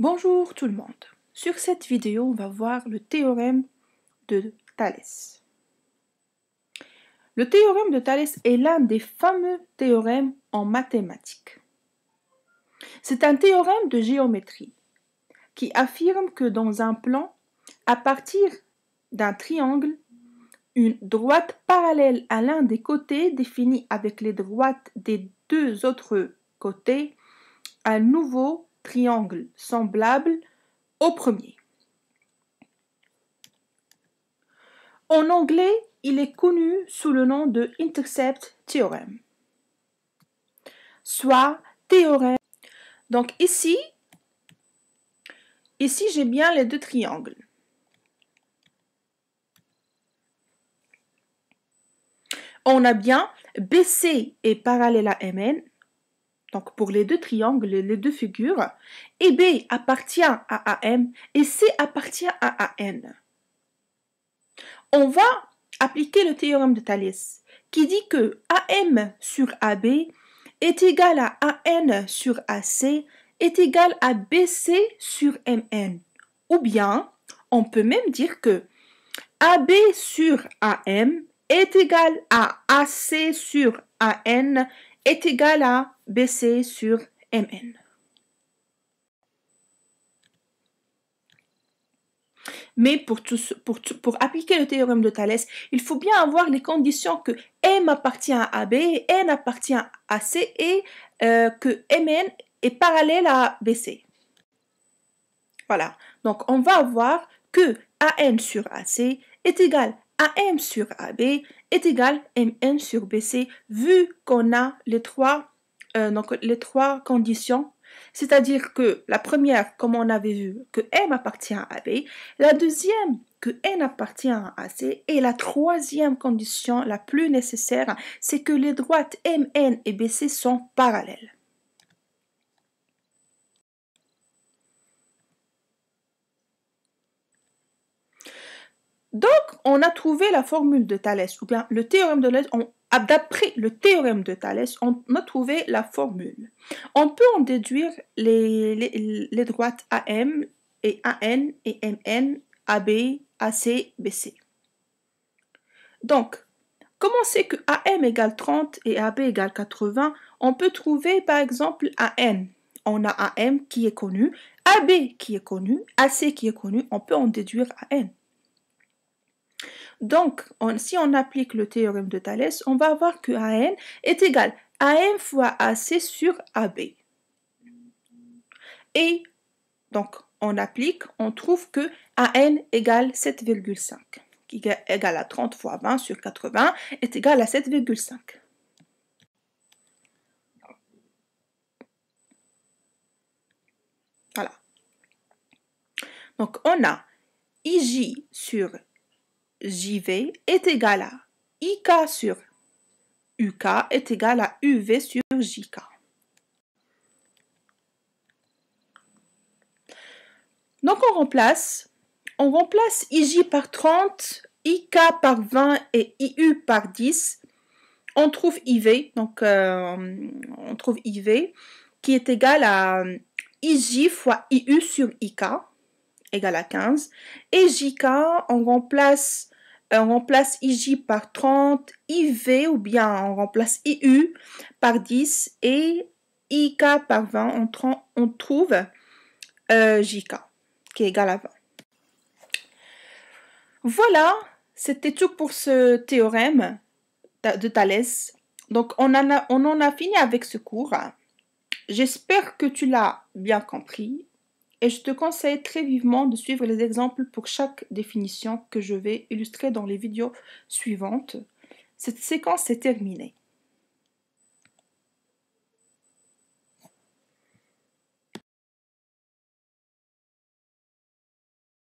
Bonjour tout le monde. Sur cette vidéo, on va voir le théorème de Thalès. Le théorème de Thalès est l'un des fameux théorèmes en mathématiques. C'est un théorème de géométrie qui affirme que dans un plan, à partir d'un triangle, une droite parallèle à l'un des côtés définie avec les droites des deux autres côtés, à nouveau triangle semblable au premier. En anglais, il est connu sous le nom de intercept theorem, soit théorème. Donc ici, ici j'ai bien les deux triangles. On a bien BC et parallèle à MN donc pour les deux triangles, les deux figures, et B appartient à AM et C appartient à AN. On va appliquer le théorème de Thalès qui dit que AM sur AB est égal à AN sur AC est égal à BC sur MN. Ou bien, on peut même dire que AB sur AM est égal à AC sur AN est égal à BC sur MN. Mais pour, pour, pour, appliquer le théorème de Thalès, il faut bien avoir les conditions que M appartient à AB, N appartient à AC et euh, que MN est parallèle à BC. Voilà, donc on va avoir que AN sur AC est égal AM sur AB est égal à MN sur BC vu qu'on a les trois, euh, donc les trois conditions. C'est-à-dire que la première, comme on avait vu, que M appartient à AB, la deuxième, que N appartient à AC, et la troisième condition, la plus nécessaire, c'est que les droites MN et BC sont parallèles. Donc, on a trouvé la formule de Thalès, ou bien le théorème de Thalès, d'après le théorème de Thalès, on a trouvé la formule. On peut en déduire les, droites AM et AN et MN, AB, AC, BC. Donc, comment c'est que AM égale 30 et AB égale 80, on peut trouver par exemple AN. On a AM qui est connu, AB qui est connu, AC qui est connu, on peut en déduire AN. Donc, si on applique le théorème de Thalès, on va voir que AN est égal à AM fois AC sur AB. Et donc, on applique, on trouve que AN égale 7,5, qui est égal à 30 fois 20 sur 80, est égal à 7,5. Voilà. Donc, on a IJ sur JV est égal à IK sur UK est égal à UV sur JK. Donc on remplace, on remplace IJ par 30, IK par 20 et IU par 10. On trouve IV, donc euh, on trouve IV qui est égal à euh, IJ fois IU sur IK égale à 15. Et JK, on remplace on remplace IJ par 30, IV ou bien on remplace IU par 10 et IK par 20, on, on trouve euh, JK qui est égal à 20. Voilà, c'était tout pour ce théorème de Thalès. Donc on on en a fini avec ce cours. J'espère que tu l'as bien compris et je te conseille très vivement de suivre les exemples pour chaque définition que je vais illustrer dans les vidéos suivantes. Cette séquence est terminée.